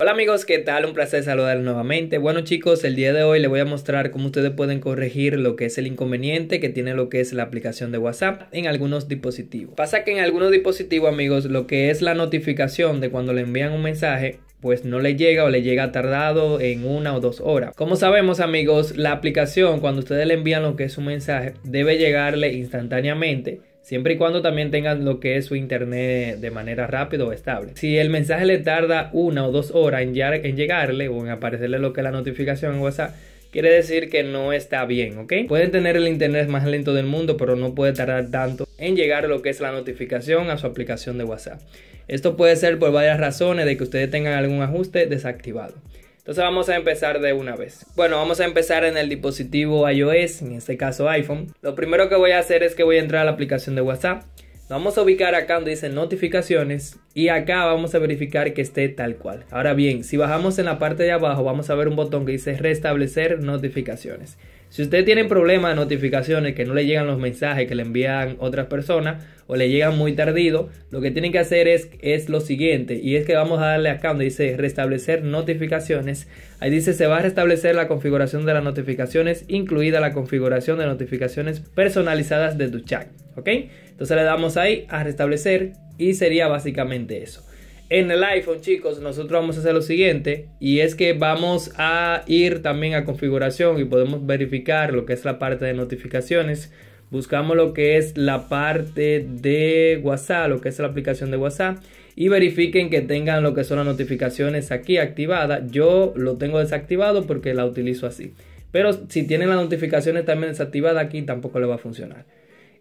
Hola amigos, ¿qué tal? Un placer saludar nuevamente. Bueno chicos, el día de hoy les voy a mostrar cómo ustedes pueden corregir lo que es el inconveniente que tiene lo que es la aplicación de WhatsApp en algunos dispositivos. Pasa que en algunos dispositivos amigos, lo que es la notificación de cuando le envían un mensaje pues no le llega o le llega tardado en una o dos horas. Como sabemos amigos, la aplicación cuando ustedes le envían lo que es un mensaje debe llegarle instantáneamente Siempre y cuando también tengan lo que es su internet de manera rápida o estable. Si el mensaje le tarda una o dos horas en, llegarle o en aparecerle lo que es la notificación en WhatsApp, quiere decir que no está bien, ¿ok? Pueden tener el internet más lento del mundo, pero no puede tardar tanto en llegar lo que es la notificación a su aplicación de WhatsApp. Esto puede ser por varias razones de que ustedes tengan algún ajuste desactivado. Entonces vamos a empezar de una vez. Bueno, vamos a empezar en el dispositivo iOS, en este caso iPhone. Lo primero que voy a hacer es que voy a entrar a la aplicación de WhatsApp. Vamos a ubicar acá donde dice notificaciones y acá vamos a verificar que esté tal cual. Ahora bien, si bajamos en la parte de abajo vamos a ver un botón que dice restablecer notificaciones. Si usted tiene problemas de notificaciones, que no le llegan los mensajes que le envían otras personas o le llegan muy tardido, lo que tienen que hacer es, es lo siguiente. Y es que vamos a darle acá donde dice restablecer notificaciones. Ahí dice se va a restablecer la configuración de las notificaciones, incluida la configuración de notificaciones personalizadas de tu chat. ¿Ok? Entonces le damos ahí a restablecer y sería básicamente eso en el iPhone, chicos, nosotros vamos a hacer lo siguiente y es que vamos a ir también a configuración y podemos verificar lo que es la parte de notificaciones. Buscamos lo que es la parte de WhatsApp, lo que es la aplicación de WhatsApp y verifiquen que tengan lo que son las notificaciones aquí activadas. Yo lo tengo desactivado porque la utilizo así. Pero si tienen las notificaciones también desactivadas aquí tampoco le va a funcionar.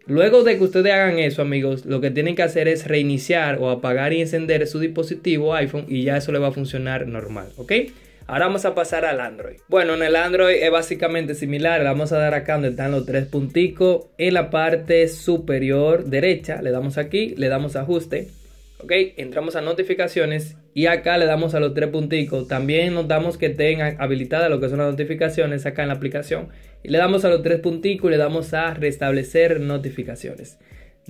Luego de que ustedes hagan eso, amigos, lo que tienen que hacer es reiniciar o apagar y encender su dispositivo iPhone y ya eso le va a funcionar normal, ¿ok? Ahora vamos a pasar al Android. Bueno, en el Android es básicamente similar. Le vamos a dar acá donde están los tres punticos. En la parte superior derecha le damos aquí, le damos ajuste. Ok, entramos a notificaciones y acá le damos a los tres punticos. También nos damos que tengan habilitada lo que son las notificaciones acá en la aplicación. Y le damos a los tres punticos y le damos a restablecer notificaciones.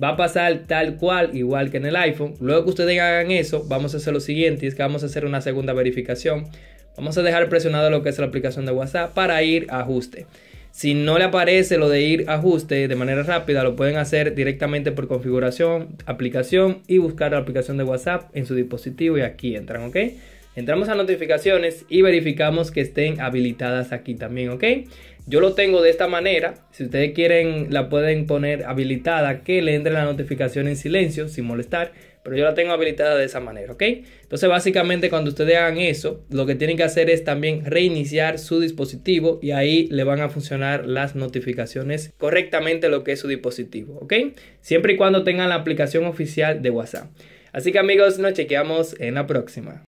Va a pasar tal cual, igual que en el iPhone. Luego que ustedes hagan eso, vamos a hacer lo siguiente. Es que vamos a hacer una segunda verificación. Vamos a dejar presionado lo que es la aplicación de WhatsApp para ir a ajuste. Si no le aparece lo de ir a ajuste de manera rápida, lo pueden hacer directamente por configuración, aplicación y buscar la aplicación de WhatsApp en su dispositivo y aquí entran, ¿ok? Entramos a notificaciones y verificamos que estén habilitadas aquí también, ¿ok? Yo lo tengo de esta manera. Si ustedes quieren, la pueden poner habilitada, que le entre la notificación en silencio, sin molestar pero yo la tengo habilitada de esa manera, ¿ok? Entonces básicamente cuando ustedes hagan eso, lo que tienen que hacer es también reiniciar su dispositivo y ahí le van a funcionar las notificaciones correctamente lo que es su dispositivo, ¿ok? Siempre y cuando tengan la aplicación oficial de WhatsApp. Así que amigos, nos chequeamos en la próxima.